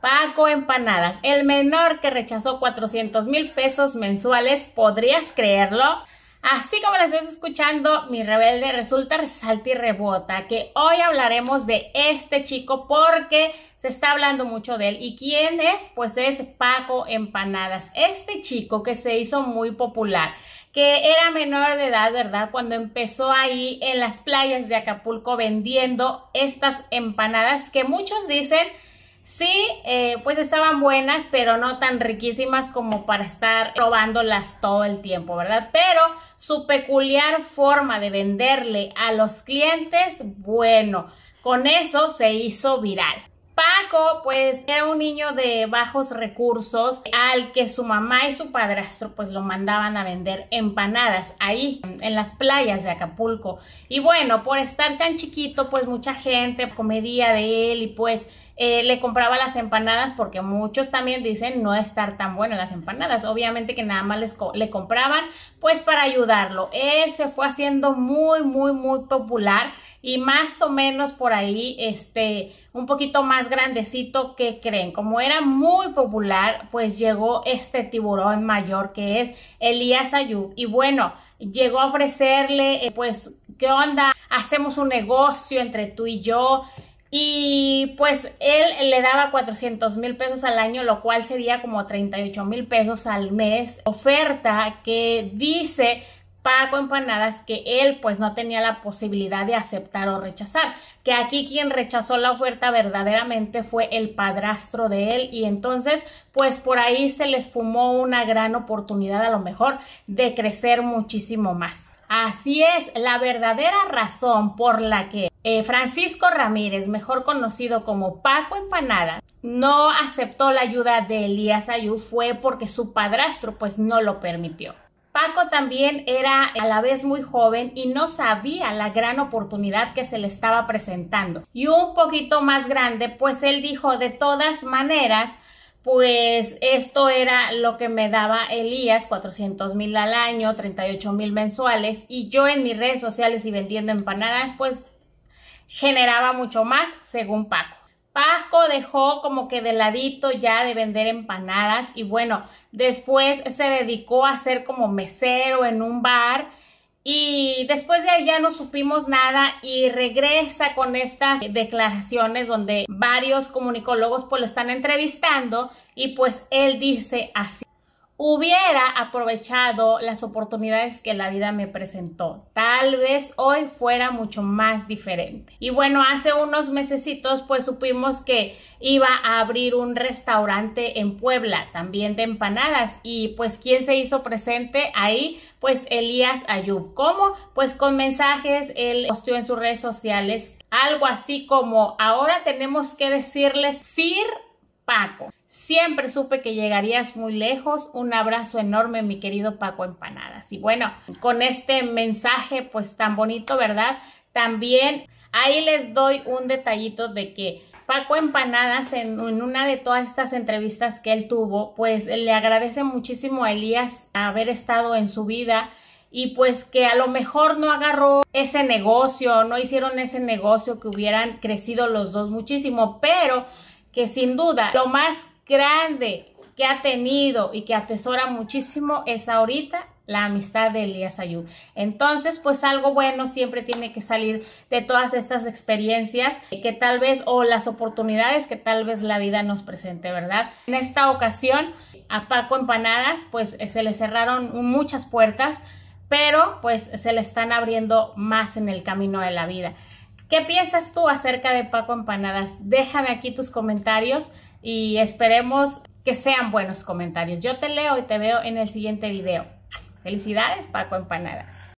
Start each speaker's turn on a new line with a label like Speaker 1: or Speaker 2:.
Speaker 1: Paco Empanadas, el menor que rechazó 400 mil pesos mensuales, ¿podrías creerlo? Así como les estás escuchando, mi rebelde resulta, resalta y rebota, que hoy hablaremos de este chico porque se está hablando mucho de él. ¿Y quién es? Pues es Paco Empanadas, este chico que se hizo muy popular, que era menor de edad, ¿verdad? Cuando empezó ahí en las playas de Acapulco vendiendo estas empanadas que muchos dicen Sí, eh, pues estaban buenas, pero no tan riquísimas como para estar probándolas todo el tiempo, ¿verdad? Pero su peculiar forma de venderle a los clientes, bueno, con eso se hizo viral pues era un niño de bajos recursos al que su mamá y su padrastro pues lo mandaban a vender empanadas ahí en las playas de Acapulco. Y bueno, por estar tan chiquito, pues mucha gente comedía de él y pues eh, le compraba las empanadas porque muchos también dicen no estar tan bueno las empanadas. Obviamente que nada más le compraban pues para ayudarlo. Él se fue haciendo muy, muy, muy popular y más o menos por ahí, este, un poquito más grande grandecito que creen, como era muy popular, pues llegó este tiburón mayor que es Elías Ayub y bueno, llegó a ofrecerle eh, pues qué onda, hacemos un negocio entre tú y yo y pues él le daba 400 mil pesos al año, lo cual sería como 38 mil pesos al mes. Oferta que dice Paco Empanadas que él pues no tenía la posibilidad de aceptar o rechazar, que aquí quien rechazó la oferta verdaderamente fue el padrastro de él y entonces pues por ahí se les fumó una gran oportunidad a lo mejor de crecer muchísimo más. Así es, la verdadera razón por la que eh, Francisco Ramírez, mejor conocido como Paco Empanadas, no aceptó la ayuda de Elías Ayú fue porque su padrastro pues no lo permitió. Paco también era a la vez muy joven y no sabía la gran oportunidad que se le estaba presentando. Y un poquito más grande, pues él dijo, de todas maneras, pues esto era lo que me daba Elías, 400 mil al año, 38 mil mensuales, y yo en mis redes sociales y vendiendo empanadas, pues generaba mucho más, según Paco. Paco dejó como que de ladito ya de vender empanadas y bueno, después se dedicó a ser como mesero en un bar y después de ahí ya no supimos nada y regresa con estas declaraciones donde varios comunicólogos pues lo están entrevistando y pues él dice así hubiera aprovechado las oportunidades que la vida me presentó. Tal vez hoy fuera mucho más diferente. Y bueno, hace unos mesecitos pues supimos que iba a abrir un restaurante en Puebla, también de empanadas. Y pues, ¿quién se hizo presente ahí? Pues Elías Ayub. ¿Cómo? Pues con mensajes, él posteó en sus redes sociales algo así como, ahora tenemos que decirles Sir Paco. Siempre supe que llegarías muy lejos. Un abrazo enorme, mi querido Paco Empanadas. Y bueno, con este mensaje pues tan bonito, ¿verdad? También ahí les doy un detallito de que Paco Empanadas en, una de todas estas entrevistas que él tuvo, pues le agradece muchísimo a Elías haber estado en su vida y pues que a lo mejor no agarró ese negocio, no hicieron ese negocio que hubieran crecido los dos muchísimo, pero que sin duda lo más grande que ha tenido y que atesora muchísimo es ahorita la amistad de Elías Ayub. Entonces, pues algo bueno siempre tiene que salir de todas estas experiencias que tal vez o las oportunidades que tal vez la vida nos presente, ¿verdad? En esta ocasión a Paco Empanadas pues eh, se le cerraron muchas puertas, pero pues se le están abriendo más en el camino de la vida. ¿Qué piensas tú acerca de Paco Empanadas? Déjame aquí tus comentarios y esperemos que sean buenos comentarios. Yo te leo y te veo en el siguiente video. Felicidades, Paco Empanadas.